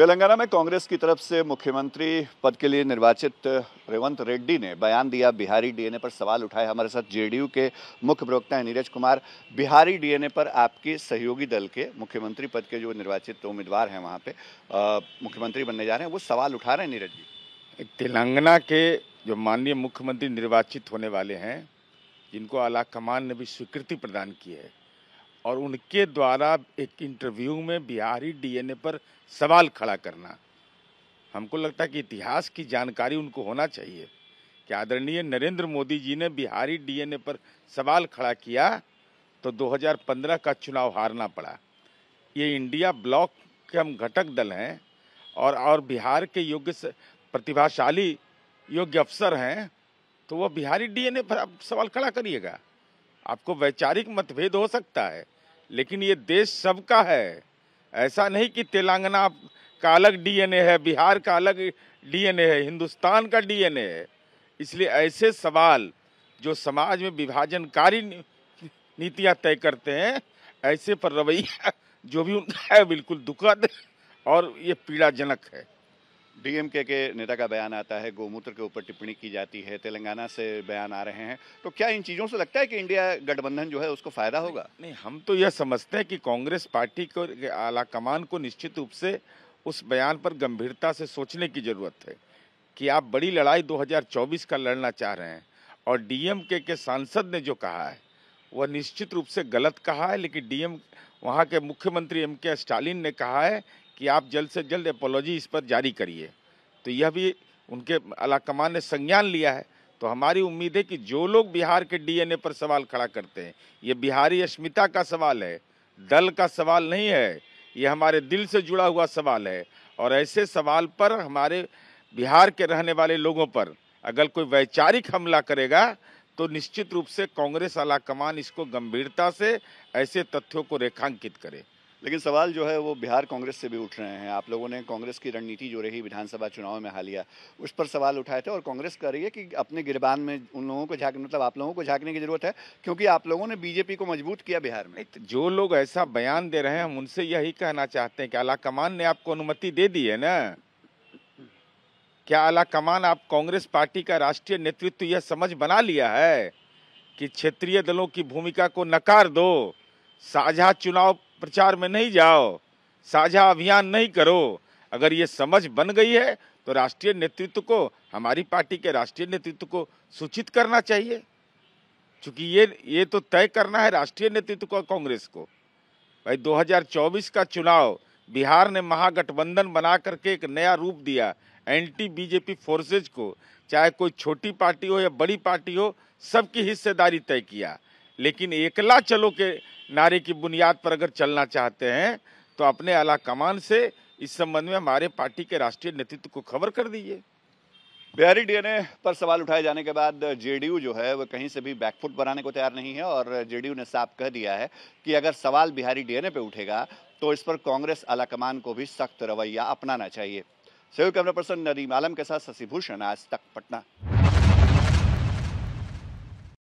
तेलंगाना में कांग्रेस की तरफ से मुख्यमंत्री पद के लिए निर्वाचित रेवंत रेड्डी ने बयान दिया बिहारी डीएनए पर सवाल उठाए हमारे साथ जेडीयू के मुख्य प्रवक्ता हैं नीरज कुमार बिहारी डीएनए पर आपके सहयोगी दल के मुख्यमंत्री पद के जो निर्वाचित उम्मीदवार हैं वहाँ पे मुख्यमंत्री बनने जा रहे हैं वो सवाल उठा रहे हैं नीरज जी तेलंगाना के जो माननीय मुख्यमंत्री निर्वाचित होने वाले हैं जिनको आला कमान ने भी स्वीकृति प्रदान की है और उनके द्वारा एक इंटरव्यू में बिहारी डीएनए पर सवाल खड़ा करना हमको लगता है कि इतिहास की जानकारी उनको होना चाहिए कि आदरणीय नरेंद्र मोदी जी ने बिहारी डीएनए पर सवाल खड़ा किया तो 2015 का चुनाव हारना पड़ा ये इंडिया ब्लॉक के हम घटक दल हैं और और बिहार के योग्य प्रतिभाशाली योग्य अफसर हैं तो वह बिहारी डीएनए पर आप सवाल खड़ा करिएगा आपको वैचारिक मतभेद हो सकता है लेकिन ये देश सबका है ऐसा नहीं कि तेलंगाना का अलग डीएनए है बिहार का अलग डीएनए है हिंदुस्तान का डीएनए है इसलिए ऐसे सवाल जो समाज में विभाजनकारी नीतियाँ तय करते हैं ऐसे पर रवैया जो भी उनका है बिल्कुल दुखद और ये पीड़ाजनक है डीएमके के नेता का बयान आता है गोमूत्र के ऊपर टिप्पणी की जाती है तेलंगाना से बयान आ रहे हैं तो क्या इन चीज़ों से लगता है कि इंडिया गठबंधन जो है उसको फायदा होगा नहीं हम तो यह समझते हैं कि कांग्रेस पार्टी को आला कमान को निश्चित रूप से उस बयान पर गंभीरता से सोचने की ज़रूरत है कि आप बड़ी लड़ाई दो का लड़ना चाह रहे हैं और डी के सांसद ने जो कहा है वह निश्चित रूप से गलत कहा है लेकिन डीएम वहाँ के मुख्यमंत्री एम के स्टालिन ने कहा है कि आप जल्द से जल्द एपोलॉजी इस पर जारी करिए तो यह भी उनके अलाकमान ने संज्ञान लिया है तो हमारी उम्मीद है कि जो लोग बिहार के डीएनए पर सवाल खड़ा करते हैं ये बिहारी अस्मिता का सवाल है दल का सवाल नहीं है ये हमारे दिल से जुड़ा हुआ सवाल है और ऐसे सवाल पर हमारे बिहार के रहने वाले लोगों पर अगर कोई वैचारिक हमला करेगा तो निश्चित रूप से कांग्रेस आलाकमान इसको गंभीरता से ऐसे तथ्यों को रेखांकित करे लेकिन सवाल जो है वो बिहार कांग्रेस से भी उठ रहे हैं आप लोगों ने कांग्रेस की रणनीति जो रही विधानसभा चुनाव में हालिया उस पर सवाल उठाए थे और कांग्रेस कह रही है कि अपने गिरबान में उन लोगों को झाँक मतलब आप लोगों को झाँकने की जरूरत है क्योंकि आप लोगों ने बीजेपी को मजबूत किया बिहार में जो लोग ऐसा बयान दे रहे हैं हम उनसे यही कहना चाहते हैं कि आला कमान ने आपको अनुमति दे दी है ना क्या आला कमान आप कांग्रेस पार्टी का राष्ट्रीय नेतृत्व यह समझ बना लिया है कि क्षेत्रीय दलों की भूमिका को नकार दो साझा चुनाव प्रचार में नहीं जाओ साझा अभियान नहीं करो अगर ये समझ बन गई है तो राष्ट्रीय नेतृत्व को हमारी पार्टी के राष्ट्रीय नेतृत्व को सूचित करना चाहिए क्योंकि ये ये तो तय करना है राष्ट्रीय नेतृत्व को कांग्रेस को भाई 2024 का चुनाव बिहार ने महागठबंधन बना करके एक नया रूप दिया एंटी बीजेपी फोर्सेज को चाहे कोई छोटी पार्टी हो या बड़ी पार्टी हो सबकी हिस्सेदारी तय किया लेकिन एकला चलो के नारे की बुनियाद पर अगर चलना चाहते हैं तो अपने आला कमान से इस संबंध में हमारे पार्टी के राष्ट्रीय नेतृत्व को खबर कर दीजिए बिहारी डीएनए पर सवाल उठाए जाने के बाद जेडीयू जो है वो कहीं से भी बैकफुट बनाने को तैयार नहीं है और जेडीयू ने साफ कह दिया है कि अगर सवाल बिहारी डीएनए पे उठेगा तो इस पर कांग्रेस आलाकमान को भी सख्त रवैया अपनाना चाहिए सहयोग कैमरा पर्सन नदीम आलम के साथ शशिभूषण आज तक पटना